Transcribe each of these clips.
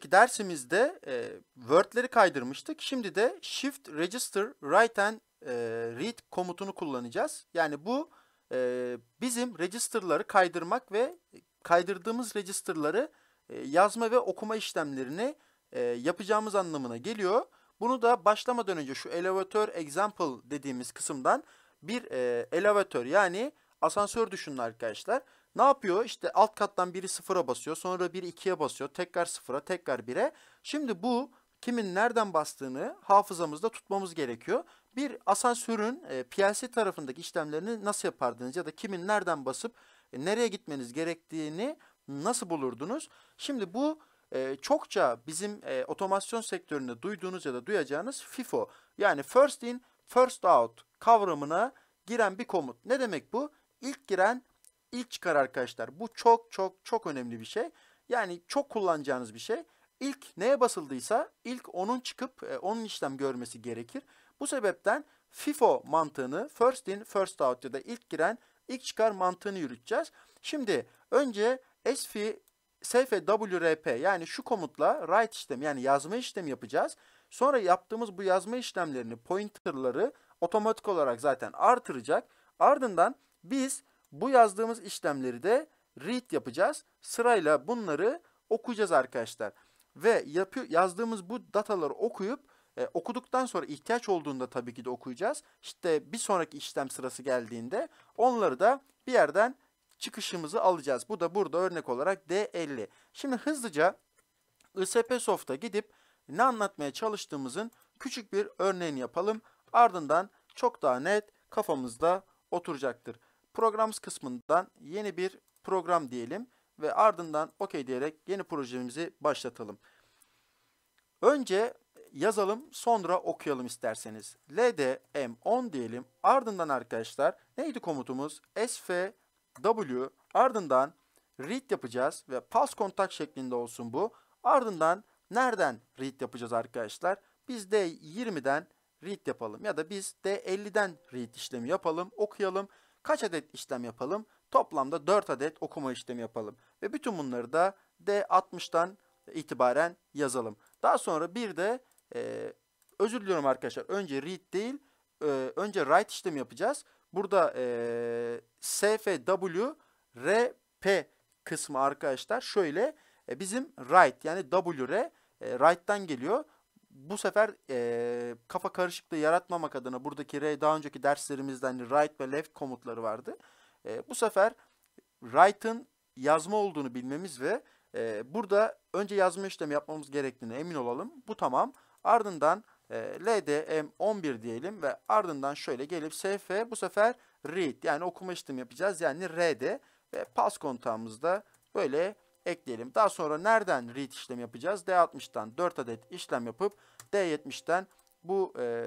önceki dersimizde e, Word'leri kaydırmıştık. Şimdi de Shift Register Write and e, Read komutunu kullanacağız. Yani bu e, bizim register'ları kaydırmak ve kaydırdığımız register'ları e, yazma ve okuma işlemlerini e, yapacağımız anlamına geliyor. Bunu da başlamadan önce şu elevator example dediğimiz kısımdan bir e, elevator yani asansör düşünün arkadaşlar. Ne yapıyor? İşte alt kattan biri sıfıra basıyor. Sonra biri ikiye basıyor. Tekrar sıfıra, tekrar bire. Şimdi bu kimin nereden bastığını hafızamızda tutmamız gerekiyor. Bir asansörün e, PLC tarafındaki işlemlerini nasıl yapardınız ya da kimin nereden basıp e, nereye gitmeniz gerektiğini nasıl bulurdunuz? Şimdi bu e, çokça bizim e, otomasyon sektöründe duyduğunuz ya da duyacağınız FIFO yani First In First Out kavramına giren bir komut. Ne demek bu? İlk giren ilk çıkar arkadaşlar. Bu çok çok çok önemli bir şey. Yani çok kullanacağınız bir şey. İlk neye basıldıysa ilk onun çıkıp e, onun işlem görmesi gerekir. Bu sebepten FIFO mantığını first in first out ya da ilk giren ilk çıkar mantığını yürüteceğiz. Şimdi önce SFI SFWRP yani şu komutla write işlemi yani yazma işlemi yapacağız. Sonra yaptığımız bu yazma işlemlerini pointerları otomatik olarak zaten artıracak. Ardından biz bu yazdığımız işlemleri de read yapacağız. Sırayla bunları okuyacağız arkadaşlar. Ve yapı, yazdığımız bu dataları okuyup e, okuduktan sonra ihtiyaç olduğunda tabii ki de okuyacağız. İşte bir sonraki işlem sırası geldiğinde onları da bir yerden çıkışımızı alacağız. Bu da burada örnek olarak D50. Şimdi hızlıca ISP Soft'a gidip ne anlatmaya çalıştığımızın küçük bir örneğini yapalım. Ardından çok daha net kafamızda oturacaktır. Programımız kısmından yeni bir program diyelim ve ardından OK diyerek yeni projemizi başlatalım. Önce yazalım sonra okuyalım isterseniz. LDM10 diyelim ardından arkadaşlar neydi komutumuz? SFW ardından read yapacağız ve pas kontak şeklinde olsun bu. Ardından nereden read yapacağız arkadaşlar? Biz D20'den read yapalım ya da biz D50'den read işlemi yapalım okuyalım. Kaç adet işlem yapalım? Toplamda 4 adet okuma işlemi yapalım. Ve bütün bunları da D60'tan itibaren yazalım. Daha sonra bir de e, özür diliyorum arkadaşlar. Önce read değil, e, önce write işlemi yapacağız. Burada e, SFW kısmı arkadaşlar şöyle e, bizim write yani WR e, write'dan geliyor bu sefer e, kafa karışıklığı yaratmamak adına buradaki R daha önceki derslerimizde hani right ve left komutları vardı. E, bu sefer right'ın yazma olduğunu bilmemiz ve e, burada önce yazma işlemi yapmamız gerektiğine emin olalım. Bu tamam. Ardından e, LDM11 diyelim ve ardından şöyle gelip SF bu sefer read yani okuma işlemi yapacağız. Yani RD ve pass kontağımızda böyle ekleyelim. Daha sonra nereden read işlem yapacağız? D60'tan 4 adet işlem yapıp D70'ten bu e,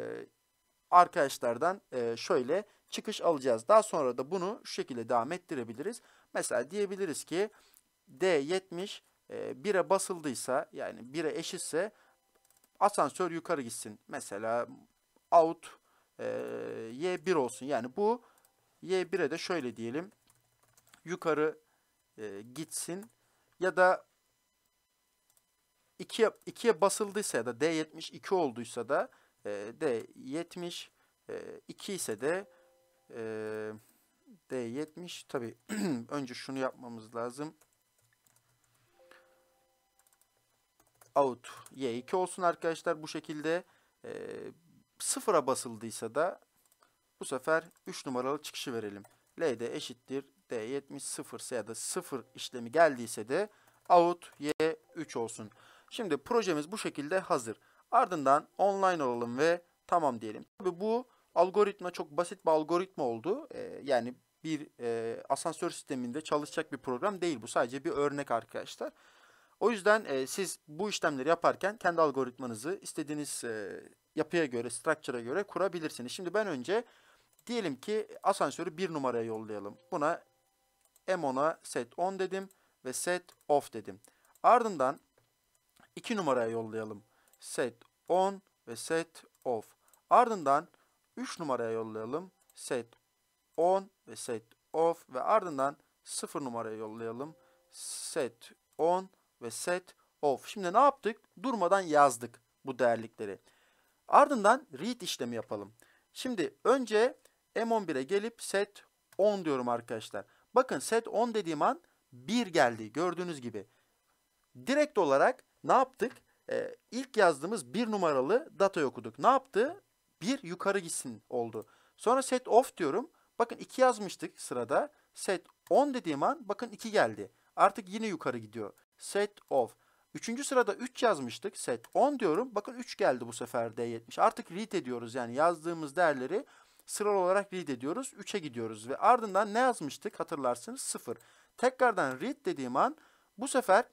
arkadaşlardan e, şöyle çıkış alacağız. Daha sonra da bunu şu şekilde devam ettirebiliriz. Mesela diyebiliriz ki D70 e, 1'e basıldıysa yani 1'e eşitse asansör yukarı gitsin. Mesela out e, Y1 olsun. Yani bu Y1'e de şöyle diyelim yukarı e, gitsin ya da 2'ye 2'ye basıldıysa ya da D72 olduysa da e, D70 e, ise de e, D70 tabi önce şunu yapmamız lazım. Out Y2 olsun arkadaşlar bu şekilde e, sıfıra basıldıysa da bu sefer 3 numaralı çıkışı verelim. L de eşittir 70 sıfırsa ya da 0 işlemi geldiyse de out y3 olsun. Şimdi projemiz bu şekilde hazır. Ardından online alalım ve tamam diyelim. Tabii bu algoritma çok basit bir algoritma oldu. Ee, yani bir e, asansör sisteminde çalışacak bir program değil bu. Sadece bir örnek arkadaşlar. O yüzden e, siz bu işlemleri yaparken kendi algoritmanızı istediğiniz e, yapıya göre, structure'a göre kurabilirsiniz. Şimdi ben önce diyelim ki asansörü bir numaraya yollayalım. Buna M10'a set on dedim ve set off dedim. Ardından 2 numaraya yollayalım. Set on ve set off. Ardından 3 numaraya yollayalım. Set on ve set off ve ardından 0 numaraya yollayalım. Set on ve set off. Şimdi ne yaptık? Durmadan yazdık bu değerlikleri. Ardından read işlemi yapalım. Şimdi önce M11'e gelip set 10 diyorum arkadaşlar. Bakın set 10 dediğim an 1 geldi gördüğünüz gibi. Direkt olarak ne yaptık? Ee, ilk yazdığımız 1 numaralı datayı okuduk. Ne yaptı? 1 yukarı gitsin oldu. Sonra set off diyorum. Bakın 2 yazmıştık sırada. Set 10 dediğim an bakın 2 geldi. Artık yine yukarı gidiyor. Set off. Üçüncü sırada 3 yazmıştık. Set 10 diyorum. Bakın 3 geldi bu sefer D70. Artık read ediyoruz. Yani yazdığımız değerleri sıralı olarak read ediyoruz. 3'e gidiyoruz ve ardından ne yazmıştık hatırlarsınız? 0. Tekrardan read dediğim an bu sefer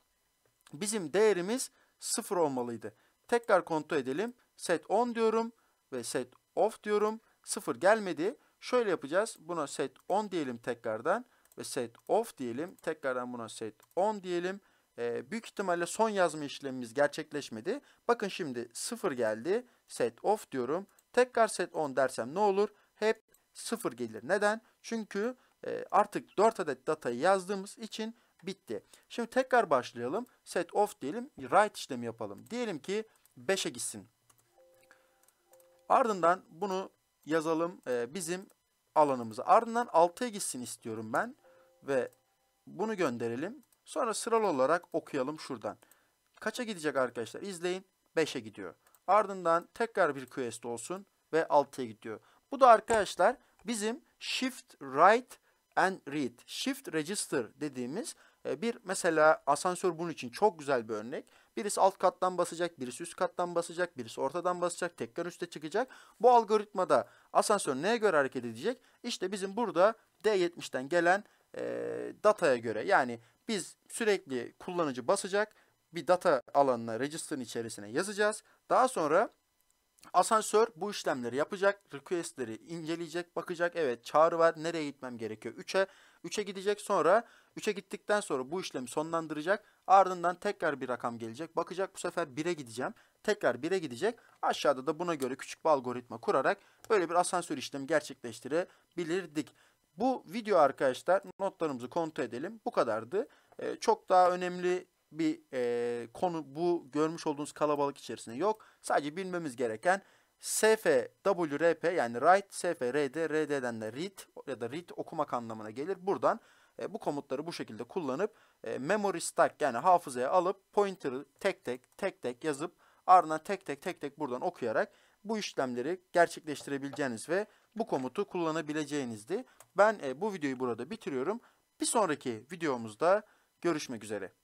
bizim değerimiz 0 olmalıydı. Tekrar kontrol edelim. Set 10 diyorum ve set off diyorum. 0 gelmedi. Şöyle yapacağız. Buna set 10 diyelim tekrardan ve set off diyelim. Tekrardan buna set 10 diyelim. E, büyük ihtimalle son yazma işlemimiz gerçekleşmedi. Bakın şimdi 0 geldi. Set off diyorum. Tekrar set 10 dersem ne olur? 0 gelir. Neden? Çünkü e, artık 4 adet datayı yazdığımız için bitti. Şimdi tekrar başlayalım. Set off diyelim. Write işlemi yapalım. Diyelim ki 5'e gitsin. Ardından bunu yazalım e, bizim alanımıza. Ardından 6'ya gitsin istiyorum ben. Ve bunu gönderelim. Sonra sıralı olarak okuyalım şuradan. Kaça gidecek arkadaşlar? İzleyin. 5'e gidiyor. Ardından tekrar bir quest olsun ve 6'ya gidiyor. Bu da arkadaşlar bizim shift right and read, shift register dediğimiz e, bir mesela asansör bunun için çok güzel bir örnek. Birisi alt kattan basacak, birisi üst kattan basacak, birisi ortadan basacak, tekrar üste çıkacak. Bu algoritmada asansör neye göre hareket edecek? İşte bizim burada D70'ten gelen e, dataya göre yani biz sürekli kullanıcı basacak bir data alanına register'ın içerisine yazacağız. Daha sonra Asansör bu işlemleri yapacak, request'leri inceleyecek, bakacak. Evet çağrı var, nereye gitmem gerekiyor? 3'e 3'e gidecek sonra 3'e gittikten sonra bu işlemi sonlandıracak. Ardından tekrar bir rakam gelecek. Bakacak bu sefer 1'e gideceğim. Tekrar 1'e gidecek. Aşağıda da buna göre küçük bir algoritma kurarak böyle bir asansör işlemi gerçekleştirebilirdik. Bu video arkadaşlar notlarımızı kontrol edelim. Bu kadardı. Ee, çok daha önemli bir e, konu bu görmüş olduğunuz kalabalık içerisinde yok. Sadece bilmemiz gereken SFWRP yani write SFRD RD'den de read ya da read okumak anlamına gelir. Buradan e, bu komutları bu şekilde kullanıp e, memory stack yani hafızaya alıp pointer'ı tek tek tek tek yazıp ardından tek tek tek tek buradan okuyarak bu işlemleri gerçekleştirebileceğiniz ve bu komutu kullanabileceğinizdi. Ben e, bu videoyu burada bitiriyorum. Bir sonraki videomuzda görüşmek üzere.